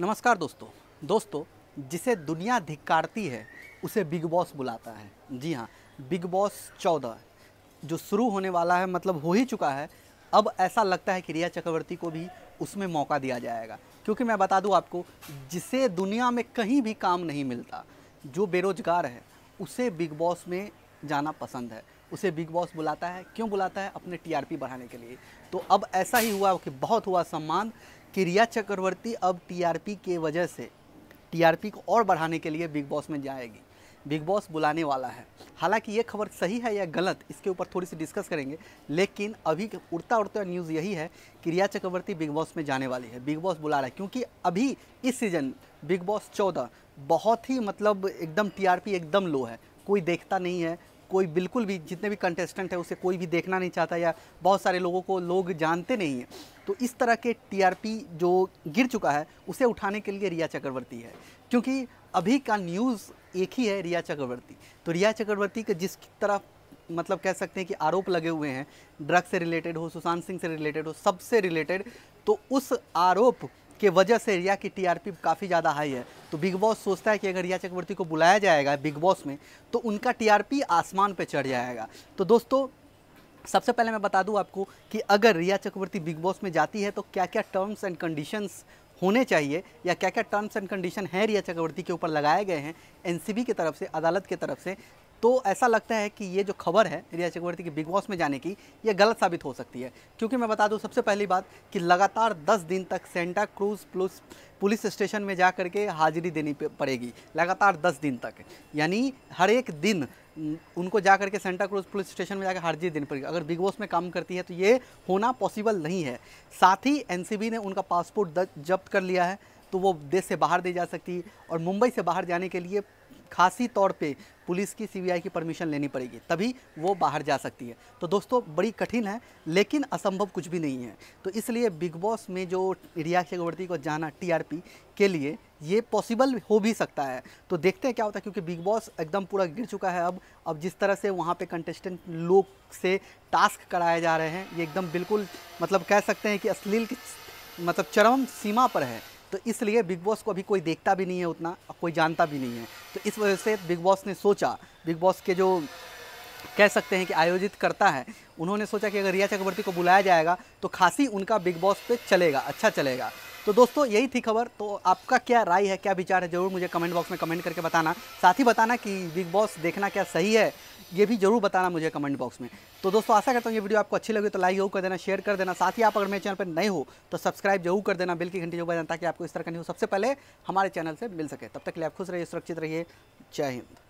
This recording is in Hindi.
नमस्कार दोस्तों दोस्तों जिसे दुनिया धिक्कारती है उसे बिग बॉस बुलाता है जी हाँ बिग बॉस चौदह जो शुरू होने वाला है मतलब हो ही चुका है अब ऐसा लगता है कि रिया चक्रवर्ती को भी उसमें मौका दिया जाएगा क्योंकि मैं बता दूं आपको जिसे दुनिया में कहीं भी काम नहीं मिलता जो बेरोजगार है उसे बिग बॉस में जाना पसंद है उसे बिग बॉस बुलाता है क्यों बुलाता है अपने टीआरपी बढ़ाने के लिए तो अब ऐसा ही हुआ कि बहुत हुआ सम्मान कि रिया चक्रवर्ती अब टीआरपी के वजह से टीआरपी को और बढ़ाने के लिए बिग बॉस में जाएगी बिग बॉस बुलाने वाला है हालांकि ये खबर सही है या गलत इसके ऊपर थोड़ी सी डिस्कस करेंगे लेकिन अभी उड़ता उड़ता न्यूज़ यही है कि रिया चक्रवर्ती बिग बॉस में जाने वाली है बिग बॉस बुला रहा है क्योंकि अभी इस सीज़न बिग बॉस चौदह बहुत ही मतलब एकदम टीआरपी एकदम लो है कोई देखता नहीं है कोई बिल्कुल भी जितने भी कंटेस्टेंट है उसे कोई भी देखना नहीं चाहता या बहुत सारे लोगों को लोग जानते नहीं हैं तो इस तरह के टीआरपी जो गिर चुका है उसे उठाने के लिए रिया चक्रवर्ती है क्योंकि अभी का न्यूज़ एक ही है रिया चक्रवर्ती तो रिया चक्रवर्ती के जिस तरह मतलब कह सकते हैं कि आरोप लगे हुए हैं ड्रग से रिलेटेड हो सुशांत सिंह से रिलेटेड हो सबसे रिलेटेड तो उस आरोप के वजह से रिया की टीआरपी काफ़ी ज़्यादा हाई है तो बिग बॉस सोचता है कि अगर रिया चक्रवर्ती को बुलाया जाएगा बिग बॉस में तो उनका टीआरपी आसमान पे चढ़ जाएगा तो दोस्तों सबसे पहले मैं बता दूं आपको कि अगर रिया चक्रवर्ती बिग बॉस में जाती है तो क्या क्या टर्म्स एंड कंडीशंस होने चाहिए या क्या क्या टर्म्स एंड कंडीशन हैं रिया चक्रवर्ती के ऊपर लगाए गए हैं एनसीबी की तरफ से अदालत की तरफ से तो ऐसा लगता है कि ये जो खबर है रिया चक्रवर्ती की बिग बॉस में जाने की ये गलत साबित हो सकती है क्योंकि मैं बता दूं सबसे पहली बात कि लगातार 10 दिन तक Santa Cruz plus police station में जा करके हाजिरी देनी पड़ेगी लगातार 10 दिन तक यानी हर एक दिन उनको जा करके सेंटा क्रूज पुलिस स्टेशन में जाकर हाजिरी देनी पड़ेगी अगर बिग बॉस में काम करती है तो ये होना पॉसिबल नहीं है साथ ही एनसीबी ने उनका पासपोर्ट जब्त कर लिया है तो वो देश से बाहर दी जा सकती है और मुंबई से बाहर जाने के लिए खासी तौर पे पुलिस की सीबीआई की परमिशन लेनी पड़ेगी तभी वो बाहर जा सकती है तो दोस्तों बड़ी कठिन है लेकिन असंभव कुछ भी नहीं है तो इसलिए बिग बॉस में जो रिया चक्रवर्ती को जाना टीआरपी के लिए ये पॉसिबल हो भी सकता है तो देखते हैं क्या होता है क्योंकि बिग बॉस एकदम पूरा गिर चुका है अब अब जिस तरह से वहाँ पर कंटेस्टेंट लोग से टास्क कराए जा रहे हैं ये एकदम बिल्कुल मतलब कह सकते हैं कि अश्लील की मतलब चरम सीमा पर है तो इसलिए बिग बॉस को अभी कोई देखता भी नहीं है उतना और कोई जानता भी नहीं है तो इस वजह से बिग बॉस ने सोचा बिग बॉस के जो कह सकते हैं कि आयोजित करता है उन्होंने सोचा कि अगर रिया चक्रवर्ती को बुलाया जाएगा तो खासी उनका बिग बॉस पे चलेगा अच्छा चलेगा तो दोस्तों यही थी खबर तो आपका क्या राय है क्या विचार है ज़रूर मुझे कमेंट बॉक्स में कमेंट करके बताना साथ ही बताना कि बिग बॉस देखना क्या सही है ये भी जरूर बताना मुझे कमेंट बॉक्स में तो दोस्तों आशा करता हूँ ये वीडियो आपको अच्छी लगी तो लाइक जरूर कर देना शेयर कर देना साथ ही आप अगर मेरे चैनल पर नए हो तो सब्सक्राइब जरूर कर देना बिल की घंटी जो बजाना ताकि आपको इस तरह का हो सबसे पहले हमारे चैनल से मिल सके तब तक के लिए आप खुश रहिए सुरक्षित रहिए जय हिंद